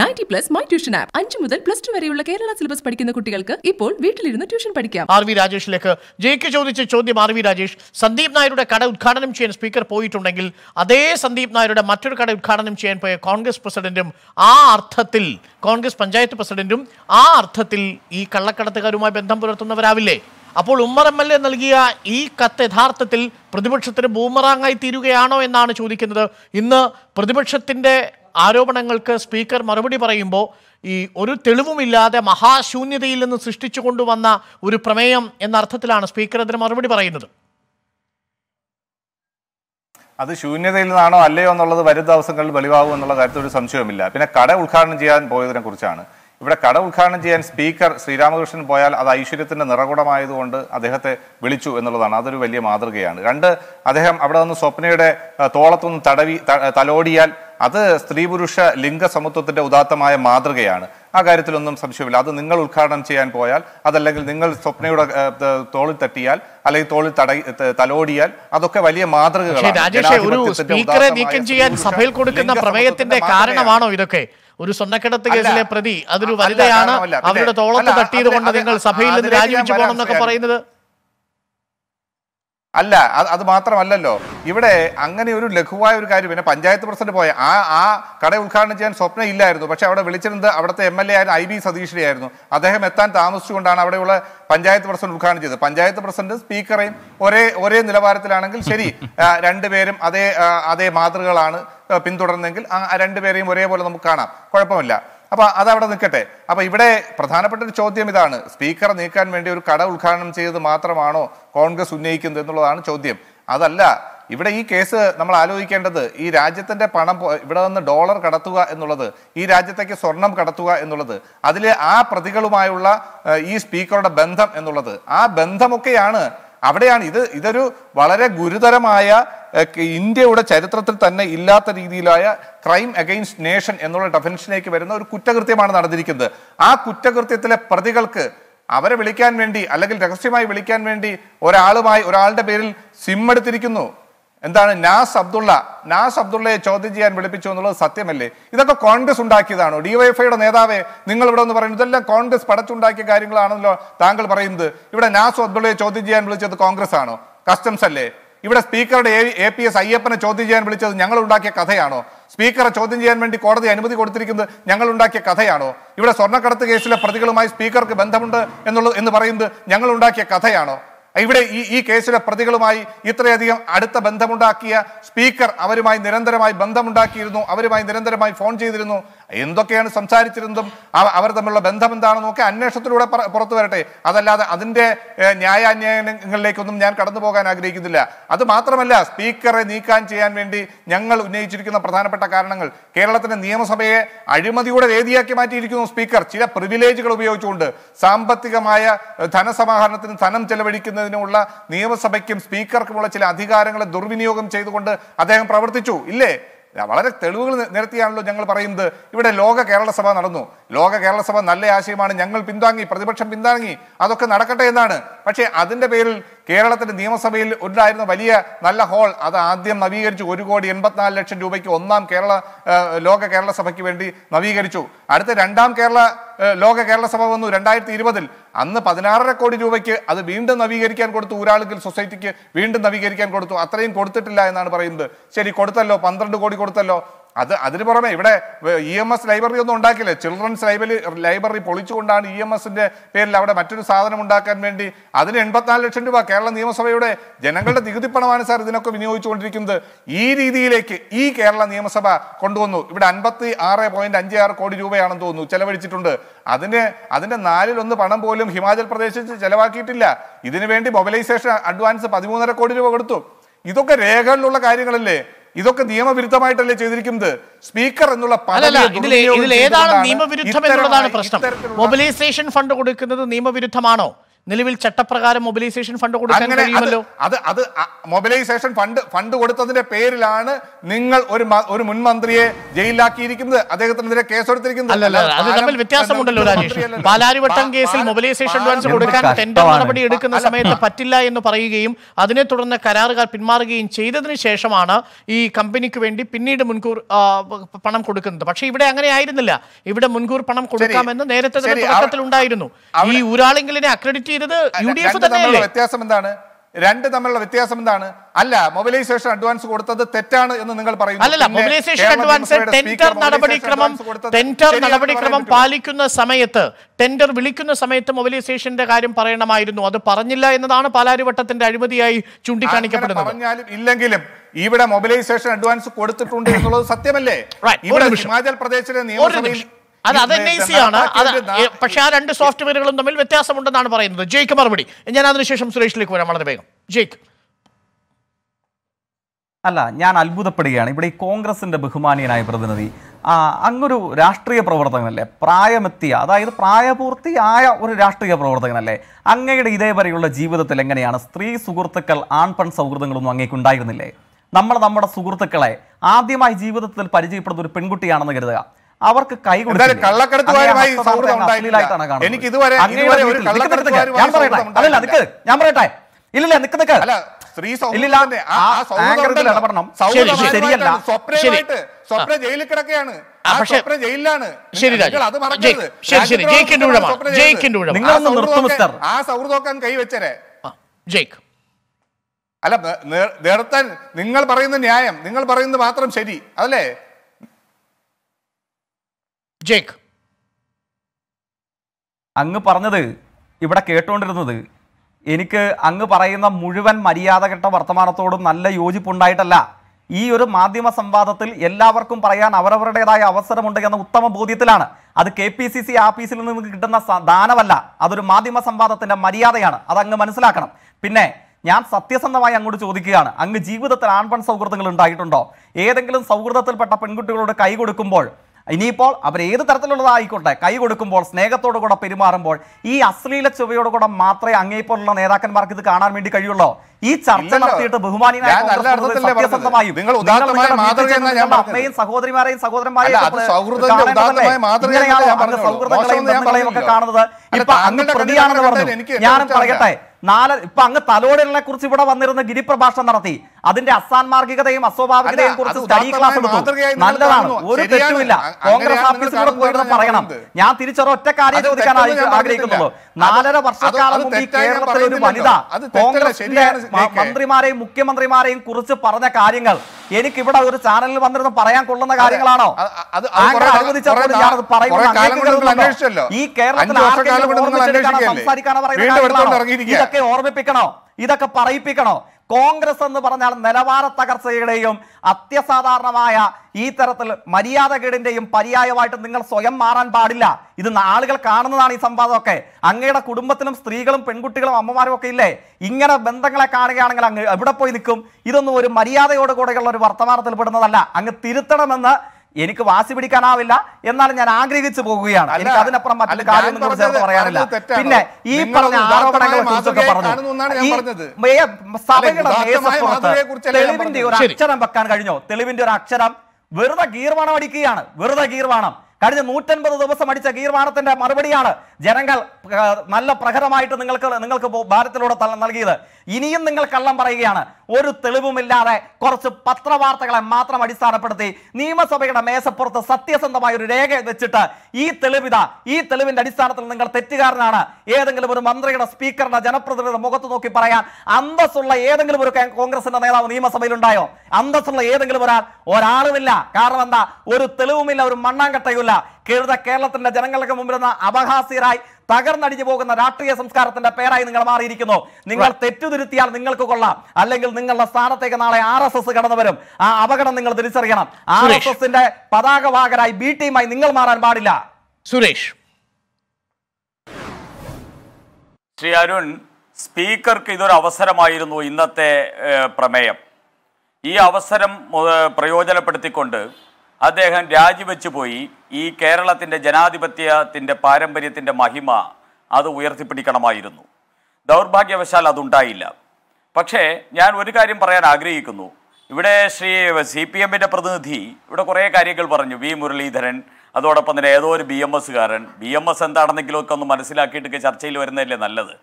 ninety plus my tuition app അഞ്ചു മുതൽ plus to വരെയുള്ള കേരള സിലബസ് പഠിക്കുന്ന കുട്ടികൾക്ക് ഇപ്പോൾ വീട്ടിലിരുന്ന് ട്യൂഷൻ പഠിക്കാം ആർ വി രാജേഷിലേക്ക് ജയിക്ക് ചോദിച്ച ചോദ്യം ആർ വി രാജേഷ് സന്ദീപ് നായരുടെ കട ഉദ്ഘാടനം ചെയ്യാൻ സ്പീക്കർ പോയിട്ടുണ്ടെങ്കിൽ അതേ സന്ദീപ് നായരുടെ മറ്റൊരു കട ഉദ്ഘാടനം ചെയ്യാൻ പോയ കോൺഗ്രസ് പ്രസിഡന്റും ആ അർത്ഥത്തിൽ കോൺഗ്രസ് പഞ്ചായത്ത് പ്രസിഡന്റും ആ അർത്ഥത്തിൽ ഈ കള്ളക്കടത്തുകാരുമായി ബന്ധം പുലർത്തുന്നവരാവില്ലേ അപ്പോൾ ഉമ്മർ എം എൽ എ നൽകിയ ഈ കത്ത് യഥാർത്ഥത്തിൽ പ്രതിപക്ഷത്തിന് ബൂമറാങ്ങായി തീരുകയാണോ എന്നാണ് ചോദിക്കുന്നത് ഇന്ന് പ്രതിപക്ഷത്തിൻ്റെ ആരോപണങ്ങൾക്ക് സ്പീക്കർ മറുപടി പറയുമ്പോൾ ഈ ഒരു തെളിവുമില്ലാതെ മഹാശൂന്യതയിൽ നിന്ന് സൃഷ്ടിച്ചു കൊണ്ടുവന്ന ഒരു പ്രമേയം എന്ന അർത്ഥത്തിലാണ് സ്പീക്കർ അതിന് മറുപടി പറയുന്നത് അത് ശൂന്യതയിൽ നിന്നാണോ അല്ലയോ എന്നുള്ളത് വരും ദിവസങ്ങളിൽ വെളിവാകും എന്നുള്ള കാര്യത്തിൽ ഒരു സംശയവുമില്ല പിന്നെ കട ഉദ്ഘാടനം ചെയ്യാൻ പോയതിനെ കുറിച്ചാണ് ഇവിടെ കട ഉദ്ഘാടനം ചെയ്യാൻ സ്പീക്കർ ശ്രീരാമകൃഷ്ണൻ പോയാൽ അത് ഐശ്വര്യത്തിന്റെ നിറകുടമായതുകൊണ്ട് അദ്ദേഹത്തെ വിളിച്ചു എന്നുള്ളതാണ് അതൊരു വലിയ മാതൃകയാണ് രണ്ട് അദ്ദേഹം അവിടെ നിന്ന് സ്വപ്നയുടെ തോളത്തുനിന്ന് തടവി തലോടിയാൽ അത് സ്ത്രീ പുരുഷ ലിംഗ സമത്വത്തിന്റെ ഉദാത്തമായ മാതൃകയാണ് ആ കാര്യത്തിലൊന്നും സംശയമില്ല അത് നിങ്ങൾ ഉദ്ഘാടനം ചെയ്യാൻ പോയാൽ അതല്ലെങ്കിൽ നിങ്ങൾ സ്വപ്നയുടെ തോളിൽ തട്ടിയാൽ അല്ലെങ്കിൽ തോളിൽ തട തലോടിയാൽ അതൊക്കെ വലിയ മാതൃകകളാണ് സ്പീക്കറെ നീക്കം ചെയ്യാൻ കൊടുക്കുന്ന പ്രമേയത്തിന്റെ കാരണമാണോ ഇതൊക്കെ ഒരു സ്വർണ്ണക്കടത്ത് കേസിലെ പ്രതി അതൊരു വനിതയാണ് അവരുടെ തോളത്ത് തട്ടിയത് കൊണ്ട് നിങ്ങൾ സഭയിൽ നിന്ന് രാജിവെച്ചു പോകണം എന്നൊക്കെ പറയുന്നത് അല്ല അത് മാത്രമല്ലല്ലോ ഇവിടെ അങ്ങനെ ഒരു ലഘുവായ ഒരു കാര്യം പിന്നെ പഞ്ചായത്ത് പ്രസിഡന്റ് പോയ ആ ആ കട ഉദ്ഘാടനം ചെയ്യാൻ സ്വപ്നം ഇല്ലായിരുന്നു പക്ഷെ അവിടെ വിളിച്ചിരുന്നത് അവിടുത്തെ എം എൽ എ ആയിരുന്നു ഐ ബി സതീഷിനെയായിരുന്നു അദ്ദേഹം എത്താൻ താമസിച്ചുകൊണ്ടാണ് അവിടെയുള്ള പഞ്ചായത്ത് പ്രസിഡന്റ് ഉദ്ഘാടനം ചെയ്തത് പഞ്ചായത്ത് പ്രസിഡന്റ് സ്പീക്കറേയും ഒരേ ഒരേ നിലവാരത്തിലാണെങ്കിൽ ശരി രണ്ടുപേരും അതേ അതേ മാതൃകകളാണ് പിന്തുടർന്നെങ്കിൽ ആ രണ്ടുപേരെയും ഒരേപോലെ നമുക്ക് കാണാം കുഴപ്പമില്ല അപ്പോൾ അതവിടെ നിൽക്കട്ടെ അപ്പോൾ ഇവിടെ പ്രധാനപ്പെട്ട ഒരു ചോദ്യം ഇതാണ് സ്പീക്കർ നീക്കാൻ വേണ്ടി ഒരു കട ഉദ്ഘാടനം ചെയ്തത് മാത്രമാണോ കോൺഗ്രസ് ഉന്നയിക്കുന്നത് എന്നുള്ളതാണ് ചോദ്യം അതല്ല ഇവിടെ ഈ കേസ് നമ്മൾ ആലോചിക്കേണ്ടത് ഈ രാജ്യത്തിന്റെ പണം ഇവിടെ നിന്ന് ഡോളർ കടത്തുക എന്നുള്ളത് ഈ രാജ്യത്തേക്ക് സ്വർണം കടത്തുക എന്നുള്ളത് അതിലെ ആ പ്രതികളുമായുള്ള ഈ സ്പീക്കറുടെ ബന്ധം എന്നുള്ളത് ആ ബന്ധമൊക്കെയാണ് അവിടെയാണ് ഇത് ഇതൊരു വളരെ ഗുരുതരമായ ഇന്ത്യയുടെ ചരിത്രത്തിൽ തന്നെ ഇല്ലാത്ത രീതിയിലായ ക്രൈം അഗെയിൻസ്റ്റ് നേഷൻ എന്നുള്ള ഡെഫിനിഷനിലേക്ക് വരുന്ന ഒരു കുറ്റകൃത്യമാണ് നടന്നിരിക്കുന്നത് ആ കുറ്റകൃത്യത്തിലെ പ്രതികൾക്ക് അവരെ വിളിക്കാൻ വേണ്ടി അല്ലെങ്കിൽ രഹസ്യമായി വിളിക്കാൻ വേണ്ടി ഒരാളുമായി ഒരാളുടെ പേരിൽ സിം എടുത്തിരിക്കുന്നു എന്താണ് നാസ് അബ്ദുള്ള നാസ് അബ്ദുള്ളയെ ചോദ്യം ചെയ്യാൻ വിളിപ്പിച്ചു എന്നുള്ളത് സത്യമല്ലേ ഇതൊക്കെ കോൺഗ്രസ് ഉണ്ടാക്കിയതാണോ ഡിവൈഎഫ്ഐയുടെ നേതാവേ നിങ്ങൾ ഇവിടെ ഒന്ന് പറയുന്നത് ഇതെല്ലാം കോൺഗ്രസ് പടച്ചുണ്ടാക്കിയ കാര്യങ്ങളാണല്ലോ താങ്കൾ പറയുന്നത് ഇവിടെ നാസ് അബ്ദുള്ളയെ ചോദ്യം ചെയ്യാൻ വിളിച്ചത് കോൺഗ്രസ് ആണോ കസ്റ്റംസ് അല്ലേ ഇവിടെ സ്പീക്കറുടെ എ പി എസ് അയ്യപ്പനെ ചോദ്യം ചെയ്യാൻ വിളിച്ചത് ഞങ്ങൾ ഉണ്ടാക്കിയ കഥയാണോ സ്പീക്കറെ ചോദ്യം ചെയ്യാൻ വേണ്ടി കോടതി അനുമതി കൊടുത്തിരിക്കുന്നത് ഞങ്ങൾ ഉണ്ടാക്കിയ കഥയാണോ ഇവിടെ സ്വർണ്ണക്കടത്ത് കേസിലെ പ്രതികളുമായി സ്പീക്കർക്ക് ബന്ധമുണ്ട് എന്നുള്ളത് എന്ന് പറയുന്നത് ഞങ്ങൾ ഉണ്ടാക്കിയ കഥയാണോ ഇവിടെ ഈ ഈ കേസിലെ പ്രതികളുമായി ഇത്രയധികം അടുത്ത ബന്ധമുണ്ടാക്കിയ സ്പീക്കർ അവരുമായി നിരന്തരമായി ബന്ധമുണ്ടാക്കിയിരുന്നു അവരുമായി നിരന്തരമായി ഫോൺ ചെയ്തിരുന്നു എന്തൊക്കെയാണ് സംസാരിച്ചിരുന്നതും അവർ തമ്മിലുള്ള ബന്ധം എന്താണെന്നൊക്കെ അന്വേഷണത്തിലൂടെ പുറത്തു വരട്ടെ അതല്ലാതെ അതിൻ്റെ ന്യായാന്വയങ്ങളിലേക്കൊന്നും ഞാൻ കടന്നു പോകാൻ ആഗ്രഹിക്കുന്നില്ല അത് മാത്രമല്ല സ്പീക്കറെ നീക്കാൻ ചെയ്യാൻ വേണ്ടി ഞങ്ങൾ ഉന്നയിച്ചിരിക്കുന്ന പ്രധാനപ്പെട്ട കാരണങ്ങൾ കേരളത്തിൻ്റെ നിയമസഭയെ അഴിമതിയുടെ വേദിയാക്കി മാറ്റിയിരിക്കുന്നു സ്പീക്കർ ചില പ്രിവിലേജുകൾ ഉപയോഗിച്ചുകൊണ്ട് സാമ്പത്തികമായ ധനസമാഹരണത്തിന് ധനം ചെലവഴിക്കുന്ന എന്നതിനുമുള്ള നിയമസഭയ്ക്കും സ്പീക്കർക്കുമുള്ള ചില അധികാരങ്ങളെ ദുർവിനിയോഗം ചെയ്തുകൊണ്ട് അദ്ദേഹം പ്രവർത്തിച്ചു ഇല്ലേ വളരെ തെളിവുകൾ നിരത്തിയാണല്ലോ ഞങ്ങൾ പറയുന്നത് ഇവിടെ ലോക കേരളസഭ നടന്നു ലോക കേരളസഭ നല്ല ആശയമാണ് ഞങ്ങൾ പിന്താങ്ങി പ്രതിപക്ഷം പിന്താങ്ങി അതൊക്കെ നടക്കട്ടെ എന്നാണ് പക്ഷേ അതിൻ്റെ പേരിൽ കേരളത്തിന്റെ നിയമസഭയിൽ ഉണ്ടായിരുന്ന വലിയ നല്ല ഹോൾ അത് ആദ്യം നവീകരിച്ചു ഒരു കോടി എൺപത്തിനാല് ലക്ഷം രൂപയ്ക്ക് ഒന്നാം കേരള ലോക കേരള സഭയ്ക്ക് വേണ്ടി നവീകരിച്ചു അടുത്ത രണ്ടാം കേരള ലോക കേരള സഭ വന്നു രണ്ടായിരത്തി ഇരുപതിൽ അന്ന് പതിനാറര കോടി രൂപയ്ക്ക് അത് വീണ്ടും നവീകരിക്കാൻ കൊടുത്തു ഊരാളുകൾ സൊസൈറ്റിക്ക് വീണ്ടും നവീകരിക്കാൻ കൊടുത്തു അത്രയും കൊടുത്തിട്ടില്ല എന്നാണ് പറയുന്നത് ശരി കൊടുത്തല്ലോ പന്ത്രണ്ട് കോടി കൊടുത്തല്ലോ അത് അതിന് പുറമെ ഇവിടെ ഇ എം എസ് ലൈബ്രറി ഒന്നും ഉണ്ടാക്കില്ലേ ചിൽഡ്രൻസ് ലൈബ്രറി ലൈബ്രറി പൊളിച്ചുകൊണ്ടാണ് ഇ എം എസിന്റെ പേരിൽ അവിടെ മറ്റൊരു സാധനം ഉണ്ടാക്കാൻ വേണ്ടി അതിന് എൺപത്തിനാല് ലക്ഷം രൂപ കേരള നിയമസഭയുടെ ജനങ്ങളുടെ നികുതി പണമാണ് സാർ ഇതിനൊക്കെ വിനിയോഗിച്ചുകൊണ്ടിരിക്കുന്നത് ഈ രീതിയിലേക്ക് ഈ കേരള നിയമസഭ കൊണ്ടുവന്നു ഇവിടെ അൻപത്തി ആറ് പോയിന്റ് അഞ്ച് ആറ് കോടി രൂപയാണെന്ന് തോന്നുന്നു ചെലവഴിച്ചിട്ടുണ്ട് അതിന് അതിന്റെ നാലിലൊന്ന് പണം പോലും ഹിമാചൽ പ്രദേശിൽ ചെലവാക്കിയിട്ടില്ല ഇതിനുവേണ്ടി മൊബിലൈസേഷൻ അഡ്വാൻസ് പതിമൂന്നര കോടി രൂപ കൊടുത്തു ഇതൊക്കെ രേഖകളിലുള്ള കാര്യങ്ങളല്ലേ ഇതൊക്കെ നിയമവിരുദ്ധമായിട്ടല്ലേ ചെയ്തിരിക്കുന്നത് സ്പീക്കർ എന്നുള്ള ഇതിൽ ഏതാണ് നിയമവിരുദ്ധം എന്നുള്ളതാണ് പ്രശ്നം മൊബിലൈസേഷൻ ഫണ്ട് കൊടുക്കുന്നത് നിയമവിരുദ്ധമാണോ നിലവിൽ ചട്ടപ്രകാരം മൊബിലൈസേഷൻ ഫണ്ട് കൊടുക്കാൻ കഴിയുമല്ലോ അത് അത് മൊബിലൈസേഷൻ ഫണ്ട് ഫണ്ട് കൊടുത്തതിന്റെ പേരിലാണ് നിങ്ങൾ ഒരു ഒരു മുൻമന്ത്രിയെ ജയിലിലാക്കിയിരിക്കുന്നത് അദ്ദേഹത്തിനെതിരെ കേസെടുത്തിരിക്കുന്നത് അല്ലല്ല വ്യത്യാസമുണ്ടല്ലോ രാജേഷ് പാലാരിവട്ടം കേസിൽ മൊബിലൈസേഷൻ അഡ്വാൻസ് കൊടുക്കാൻ ടെൻഡർ നടപടി എടുക്കുന്ന സമയത്ത് പറ്റില്ല എന്ന് പറയുകയും അതിനെ തുടർന്ന് കരാറുകാർ പിന്മാറുകയും ചെയ്തതിന് ശേഷമാണ് ഈ കമ്പനിക്ക് വേണ്ടി പിന്നീട് മുൻകൂർ പണം കൊടുക്കുന്നത് പക്ഷേ ഇവിടെ അങ്ങനെ ആയിരുന്നില്ല ഇവിടെ മുൻകൂർ പണം കൊടുക്കാമെന്ന് നേരത്തെ തന്നെ തുടക്കത്തിൽ ഉണ്ടായിരുന്നു ഈ ഊരാളെങ്കിലിനെ അക്രഡിറ്റ് ചെയ്തത് യു ഡി എഫ് വ്യത്യാസം എന്താണ് രണ്ട് തമ്മിലുള്ള വ്യത്യാസം എന്താണ് അല്ല മൊബിലൈസേഷൻ അഡ്വാൻസ് കൊടുത്തത് തെറ്റാണ് എന്ന് നിങ്ങൾ പറയുന്നു അല്ലല്ല മൊബിലൈസേഷൻ അഡ്വാൻസ് ടെൻഡർ നടപടിക്രമം ടെൻഡർ നടപടിക്രമം പാലിക്കുന്ന സമയത്ത് ടെൻഡർ വിളിക്കുന്ന സമയത്ത് മൊബിലൈസേഷന്റെ കാര്യം പറയണമായിരുന്നു അത് പറഞ്ഞില്ല എന്നതാണ് പാലാരിവട്ടത്തിന്റെ അഴിമതിയായി ചൂണ്ടിക്കാണിക്കപ്പെടുന്നത് പറഞ്ഞാലും ഇല്ലെങ്കിലും ഇവിടെ മൊബിലൈസേഷൻ അഡ്വാൻസ് കൊടുത്തിട്ടുണ്ട് എന്നുള്ളത് സത്യമല്ലേ ഇവിടെ ഹിമാചൽ പ്രദേശിലെ നിയമസഭയിൽ അത് അത് എൻ ഐ സി ആണ് അത് പക്ഷെ ആ രണ്ട് സോഫ്റ്റ്വെയറുകളും തമ്മിൽ വ്യത്യാസമുണ്ടെന്നാണ് പറയുന്നത് ജയ്ക്ക് മറുപടി ഞാൻ അതിനുശേഷം സുരേഷിലേക്ക് വരാം വളരെ വേഗം ജയ്ക്ക് അല്ല ഞാൻ അത്ഭുതപ്പെടുകയാണ് ഇവിടെ ഈ കോൺഗ്രസിൻ്റെ ബഹുമാനീയനായ പ്രതിനിധി അങ്ങൊരു രാഷ്ട്രീയ പ്രവർത്തകനല്ലേ പ്രായമെത്തിയ അതായത് പ്രായപൂർത്തിയായ ഒരു രാഷ്ട്രീയ പ്രവർത്തകനല്ലേ അങ്ങയുടെ ഇതേവരെയുള്ള ജീവിതത്തിൽ എങ്ങനെയാണ് സ്ത്രീ സുഹൃത്തുക്കൾ ആൺപൺ സൗഹൃദങ്ങളൊന്നും ഉണ്ടായിരുന്നില്ലേ നമ്മൾ നമ്മുടെ സുഹൃത്തുക്കളെ ആദ്യമായി ജീവിതത്തിൽ പരിചയപ്പെടുന്ന ഒരു പെൺകുട്ടിയാണെന്ന് കരുതുക അവർക്ക് കൈ കൊടുക്കും എനിക്ക് ഇതുവരെ ഞാൻ പറയട്ടെ ഞാൻ പറയട്ടെ നിക്ക് നിക്ക് സ്വപ്ന ആ അല്ല നിർത്താൻ നിങ്ങൾ പറയുന്ന ന്യായം നിങ്ങൾ പറയുന്നത് മാത്രം ശരി അതല്ലേ ജേക്ക് അങ്ങ് പറഞ്ഞത് ഇവിടെ കേട്ടുകൊണ്ടിരുന്നത് എനിക്ക് അങ്ങ് പറയുന്ന മുഴുവൻ കെട്ട വർത്തമാനത്തോടും നല്ല യോജിപ്പുണ്ടായിട്ടല്ല ഈ ഒരു മാധ്യമ സംവാദത്തിൽ എല്ലാവർക്കും പറയാൻ അവരവരുടേതായ അവസരമുണ്ട് എന്ന ഉത്തമ ബോധ്യത്തിലാണ് അത് കെ പി സി സി ആഫീസിൽ നിന്ന് കിട്ടുന്ന ദാനമല്ല അതൊരു മാധ്യമ സംവാദത്തിൻ്റെ മര്യാദയാണ് അത് അങ്ങ് മനസ്സിലാക്കണം പിന്നെ ഞാൻ സത്യസന്ധമായി അങ്ങോട്ട് ചോദിക്കുകയാണ് അങ്ങ് ജീവിതത്തിൽ ആൺപൺ സൗഹൃദങ്ങൾ ഉണ്ടായിട്ടുണ്ടോ ഏതെങ്കിലും സൗഹൃദത്തിൽപ്പെട്ട പെൺകുട്ടികളോട് കൈ കൊടുക്കുമ്പോൾ ഇനിയിപ്പോൾ അവർ ഏത് തരത്തിലുള്ളതായിക്കോട്ടെ കൈ കൊടുക്കുമ്പോൾ സ്നേഹത്തോടു കൂടെ പെരുമാറുമ്പോൾ ഈ അശ്ലീല ചുവയോടു കൂടെ മാത്രമേ അങ്ങേപ്പോലുള്ള നേതാക്കന്മാർക്ക് ഇത് കാണാൻ വേണ്ടി കഴിയുള്ളൂ ഈ ചർച്ച നടത്തിയിട്ട് ബഹുമാനിയായ സഹോദരിമാരെയും സഹോദരന്മാരെയും കാണുന്നത് പ്രതിയാണെന്ന് പറഞ്ഞു ഞാനും പറയട്ടെ നാല് ഇപ്പൊ അങ്ങ് തലോടലിനെ കുറിച്ച് ഇവിടെ വന്നിരുന്ന ഗിരിപ്രഭാഷണം നടത്തി അതിന്റെ അസാൻമാർഗികതയും അസ്വാഭാവികതയും കുറിച്ച് സ്റ്റഡി ക്ലാസ് നല്ലതാണ് ഒരു തെറ്റുമില്ല കോൺഗ്രസ് ഓഫീസിലൂടെ പോയിട്ട് പറയണം ഞാൻ തിരിച്ചൊരൊറ്റ കാര്യം ചോദിക്കാൻ ആഗ്രഹിക്കുന്നുള്ളൂ നാലര വർഷക്കാലം ഈ കേരളത്തിലെ ഒരു വനിത കോൺഗ്രസിന്റെ മന്ത്രിമാരെയും മുഖ്യമന്ത്രിമാരെയും കുറിച്ച് പറഞ്ഞ കാര്യങ്ങൾ എനിക്ക് ഇവിടെ ഒരു ചാനലിൽ വന്നിരുന്ന് പറയാൻ കൊള്ളുന്ന കാര്യങ്ങളാണോ ഈ കേരളത്തിൽ സംസാരിക്കാനോ ഇതൊക്കെ ഓർമ്മിപ്പിക്കണോ ഇതൊക്കെ പറയിപ്പിക്കണോ കോൺഗ്രസ് എന്ന് പറഞ്ഞാൽ നിലവാര തകർച്ചയുടെയും അത്യസാധാരണമായ ഈ തരത്തിൽ മര്യാദകേടിന്റെയും പര്യായമായിട്ട് നിങ്ങൾ സ്വയം മാറാൻ പാടില്ല ഇത് ആളുകൾ കാണുന്നതാണ് ഈ സംവാദമൊക്കെ അങ്ങയുടെ കുടുംബത്തിലും സ്ത്രീകളും പെൺകുട്ടികളും അമ്മമാരും ഒക്കെ ഇല്ലേ ഇങ്ങനെ ബന്ധങ്ങളെ കാണുകയാണെങ്കിൽ അങ്ങ് എവിടെ പോയി നിൽക്കും ഇതൊന്നും ഒരു മര്യാദയോടുകൂടെയുള്ള ഒരു വർത്തമാനത്തിൽ പെടുന്നതല്ല അങ്ങ് തിരുത്തണമെന്ന് എനിക്ക് വാശി പിടിക്കാനാവില്ല എന്നാലും ഞാൻ ആഗ്രഹിച്ചു പോകുകയാണ് എനിക്ക് അതിനപ്പുറം മറ്റൊരു കാര്യം ചേർത്ത് പറയാനില്ല പിന്നെ ഈ പറഞ്ഞ ആരോപണങ്ങളെ കുറിച്ചൊക്കെ പറഞ്ഞു തെളിവിന്റെ ഒരു അക്ഷരം വെക്കാൻ കഴിഞ്ഞോ തെളിവിന്റെ ഒരു അക്ഷരം വെറുതെ കീർവാണം അടിക്കുകയാണ് വെറുതെ കീർവാണം കഴിഞ്ഞ നൂറ്റൻപത് ദിവസം അടിച്ച കീർമാണത്തിന്റെ മറുപടിയാണ് ജനങ്ങൾ നല്ല പ്രഹരമായിട്ട് നിങ്ങൾക്ക് നിങ്ങൾക്ക് ഭാരത്തിലൂടെ നൽകിയത് ഇനിയും നിങ്ങൾ കള്ളം പറയുകയാണ് ഒരു തെളിവുമില്ലാതെ കുറച്ച് പത്രവാർത്തകളെ മാത്രം അടിസ്ഥാനപ്പെടുത്തി നിയമസഭയുടെ മേശപ്പുറത്ത് സത്യസന്ധമായ ഒരു രേഖ വെച്ചിട്ട് ഈ തെളിവിത ഈ തെളിവിന്റെ അടിസ്ഥാനത്തിൽ നിങ്ങൾ തെറ്റുകാരനാണ് ഏതെങ്കിലും ഒരു മന്ത്രിയുടെ സ്പീക്കറിന്റെ ജനപ്രതിനിധിയുടെ മുഖത്ത് നോക്കി പറയാൻ അന്തസ്സുള്ള ഏതെങ്കിലും ഒരു കോൺഗ്രസിന്റെ നേതാവ് നിയമസഭയിൽ ഉണ്ടായോ അന്തസ്സുള്ള ഏതെങ്കിലും ഒരാൾ ഒരാളുമില്ല കാരണം എന്താ ഒരു തെളിവുമില്ല ഒരു മണ്ണാങ്കട്ടയുമില്ല കേരള കേരളത്തിന്റെ ജനങ്ങൾക്ക് മുമ്പിൽ നിന്ന് അപഹാസ്യരായി തകർന്നടിഞ്ഞു പോകുന്ന രാഷ്ട്രീയ സംസ്കാരത്തിന്റെ പേരായി നിങ്ങൾ മാറിയിരിക്കുന്നു നിങ്ങൾ തെറ്റുതിരുത്തിയാൽ നിങ്ങൾക്ക് കൊള്ളാം അല്ലെങ്കിൽ നിങ്ങളുടെ സ്ഥാനത്തേക്ക് നാളെ ആർ എസ് എസ് കടന്നു വരും ആ അപകടം നിങ്ങൾ തിരിച്ചറിയണം ആർ എസ് എസിന്റെ പതാകവാഹകരായി ബി ടീമായി നിങ്ങൾ മാറാൻ പാടില്ല സുരേഷ് ശ്രീ അരുൺ സ്പീക്കർക്ക് ഇതൊരു അവസരമായിരുന്നു ഇന്നത്തെ പ്രമേയം ഈ അവസരം പ്രയോജനപ്പെടുത്തിക്കൊണ്ട് അദ്ദേഹം രാജിവെച്ചു പോയി ഈ കേരളത്തിൻ്റെ ജനാധിപത്യത്തിൻ്റെ പാരമ്പര്യത്തിൻ്റെ മഹിമ അത് ഉയർത്തിപ്പിടിക്കണമായിരുന്നു ദൗർഭാഗ്യവശാൽ അതുണ്ടായില്ല പക്ഷേ ഞാൻ ഒരു കാര്യം പറയാൻ ആഗ്രഹിക്കുന്നു ഇവിടെ ശ്രീ സി പി എമ്മിൻ്റെ പ്രതിനിധി ഇവിടെ കുറേ കാര്യങ്ങൾ പറഞ്ഞു വി മുരളീധരൻ അതോടൊപ്പം തന്നെ ഏതോ ഒരു ബി എം എസ്സുകാരൻ ബി എം എസ് എന്താണെന്നെങ്കിലുമൊക്കെ ഒന്ന് മനസ്സിലാക്കിയിട്ടൊക്കെ ചർച്ചയിൽ വരുന്നതല്ലേ നല്ലത്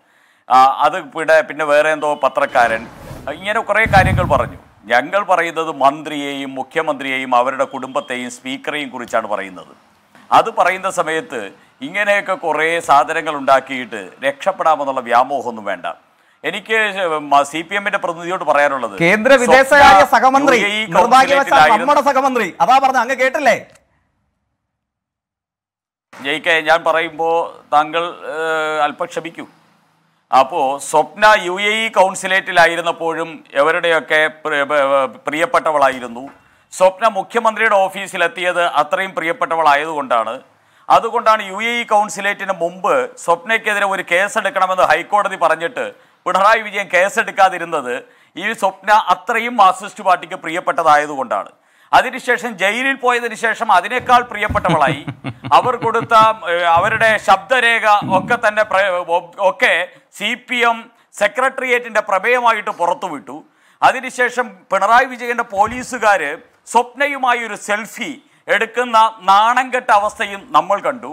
അത് പിന്നെ പിന്നെ വേറെ എന്തോ പത്രക്കാരൻ ഇങ്ങനെ കുറേ കാര്യങ്ങൾ പറഞ്ഞു ഞങ്ങൾ പറയുന്നത് മന്ത്രിയെയും മുഖ്യമന്ത്രിയെയും അവരുടെ കുടുംബത്തെയും സ്പീക്കറെയും കുറിച്ചാണ് പറയുന്നത് അത് പറയുന്ന സമയത്ത് ഇങ്ങനെയൊക്കെ കുറേ സാധനങ്ങൾ ഉണ്ടാക്കിയിട്ട് രക്ഷപ്പെടാമെന്നുള്ള വ്യാമോഹമൊന്നും വേണ്ട എനിക്ക് സി പി എമ്മിന്റെ പ്രതിനിധിയോട് പറയാനുള്ളത് കേന്ദ്ര വിദേശകാര്യ സഹമന്ത്രി നമ്മുടെ സഹമന്ത്രി അതാ പറഞ്ഞ അങ്ങ് കേട്ടില്ലേ ജയിക്കെ ഞാൻ പറയുമ്പോൾ താങ്കൾ അല്പം അപ്പോൾ സ്വപ്ന യു എ ഇ കൗൺസിലേറ്റിലായിരുന്നപ്പോഴും എവരുടെയൊക്കെ പ്രിയപ്പെട്ടവളായിരുന്നു സ്വപ്ന മുഖ്യമന്ത്രിയുടെ ഓഫീസിലെത്തിയത് അത്രയും പ്രിയപ്പെട്ടവളായതുകൊണ്ടാണ് അതുകൊണ്ടാണ് യു എ ഇ കൗൺസിലേറ്റിന് മുമ്പ് സ്വപ്നയ്ക്കെതിരെ ഒരു കേസെടുക്കണമെന്ന് ഹൈക്കോടതി പറഞ്ഞിട്ട് പിണറായി വിജയൻ കേസെടുക്കാതിരുന്നത് ഈ സ്വപ്ന അത്രയും മാർസിസ്റ്റ് പാർട്ടിക്ക് പ്രിയപ്പെട്ടതായതുകൊണ്ടാണ് അതിനുശേഷം ജയിലിൽ പോയതിനു ശേഷം അതിനേക്കാൾ പ്രിയപ്പെട്ടവളായി അവർ കൊടുത്ത അവരുടെ ശബ്ദരേഖ ഒക്കെ തന്നെ ഒക്കെ സി പി എം സെക്രട്ടേറിയറ്റിന്റെ പ്രമേയമായിട്ട് പുറത്തുവിട്ടു അതിനുശേഷം പിണറായി വിജയൻ്റെ പോലീസുകാർ സ്വപ്നയുമായി ഒരു സെൽഫി എടുക്കുന്ന കെട്ട അവസ്ഥയും നമ്മൾ കണ്ടു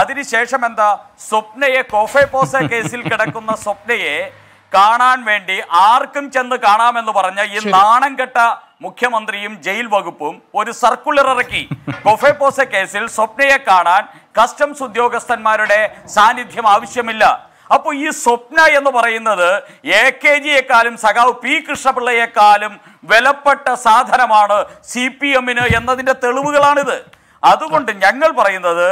അതിനുശേഷം എന്താ സ്വപ്നയെ കോഫേപോസ കേസിൽ കിടക്കുന്ന സ്വപ്നയെ കാണാൻ വേണ്ടി ആർക്കും ചെന്ന് കാണാമെന്ന് പറഞ്ഞ ഈ നാണം കെട്ട മുഖ്യമന്ത്രിയും ജയിൽ വകുപ്പും ഒരു സർക്കുലർ ഇറക്കി കൊഫെപ്പോസ കേസിൽ സ്വപ്നയെ കാണാൻ കസ്റ്റംസ് ഉദ്യോഗസ്ഥന്മാരുടെ സാന്നിധ്യം ആവശ്യമില്ല അപ്പോൾ ഈ സ്വപ്ന എന്ന് പറയുന്നത് എ കെ ജിയെക്കാളും സഖാവ് പി കൃഷ്ണപിള്ളയെക്കാളും വിലപ്പെട്ട സാധനമാണ് സി പി എമ്മിന് എന്നതിൻ്റെ തെളിവുകളാണിത് അതുകൊണ്ട് ഞങ്ങൾ പറയുന്നത്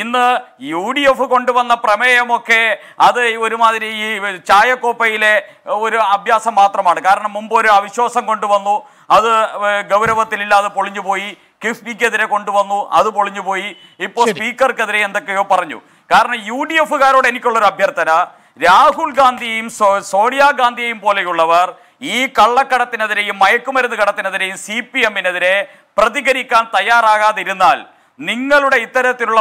ഇന്ന് യു ഡി എഫ് കൊണ്ടുവന്ന പ്രമേയമൊക്കെ അത് ഒരുമാതിരി ഈ ചായക്കോപ്പയിലെ ഒരു അഭ്യാസം മാത്രമാണ് കാരണം മുമ്പ് ഒരു അവിശ്വാസം കൊണ്ടുവന്നു അത് ഗൗരവത്തിലില്ലാതെ പൊളിഞ്ഞു പോയി കിഫ്ബിക്കെതിരെ കൊണ്ടുവന്നു അത് പൊളിഞ്ഞു പോയി ഇപ്പോൾ സ്പീക്കർക്കെതിരെ എന്തൊക്കെയോ പറഞ്ഞു കാരണം യു ഡി എഫുകാരോട് എനിക്കുള്ളൊരു അഭ്യർത്ഥന രാഹുൽ ഗാന്ധിയും സോണിയാഗാന്ധിയെയും പോലെയുള്ളവർ ഈ കള്ളക്കടത്തിനെതിരെയും മയക്കുമരുന്ന് കടത്തിനെതിരെയും സി പി എമ്മിനെതിരെ പ്രതികരിക്കാൻ തയ്യാറാകാതിരുന്നാൽ നിങ്ങളുടെ ഇത്തരത്തിലുള്ള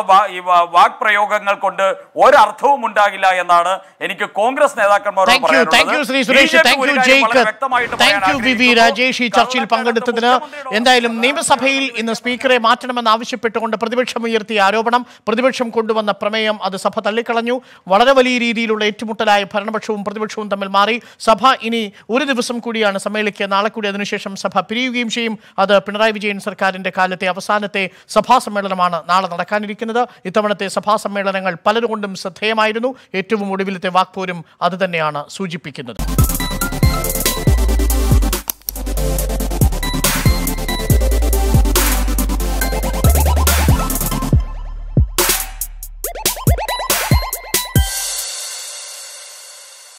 വാക്പ്രയോഗങ്ങൾ കൊണ്ട് ഒരർത്ഥവും ഉണ്ടാകില്ല എന്നാണ് എനിക്ക് കോൺഗ്രസ് നേതാക്കന്മാരോട് രാജേഷ് എന്തായാലും നിയമസഭയിൽ ഇന്ന് സ്പീക്കറെ മാറ്റണമെന്ന് ആവശ്യപ്പെട്ടുകൊണ്ട് പ്രതിപക്ഷം ഉയർത്തിയ ആരോപണം പ്രതിപക്ഷം കൊണ്ടുവന്ന പ്രമേയം അത് സഭ തള്ളിക്കളഞ്ഞു വളരെ വലിയ രീതിയിലുള്ള ഏറ്റുമുട്ടലായ ഭരണപക്ഷവും പ്രതിപക്ഷവും തമ്മിൽ മാറി സഭ ഇനി ഒരു ദിവസം കൂടിയാണ് സമ്മേളിക്കുക നാളെ കൂടി അതിനുശേഷം സഭ പിരിയുകയും ചെയ്യും അത് പിണറായി വിജയൻ സർക്കാരിന്റെ കാലത്തെ അവസാനത്തെ സഭാ സമ്മേളനം സമ്മേളനമാണ് നാളെ നടക്കാനിരിക്കുന്നത് ഇത്തവണത്തെ സഭാ സമ്മേളനങ്ങൾ പലതുകൊണ്ടും ശ്രദ്ധേയമായിരുന്നു ഏറ്റവും ഒടുവിലത്തെ വാക്പോരും അതുതന്നെയാണ് സൂചിപ്പിക്കുന്നത്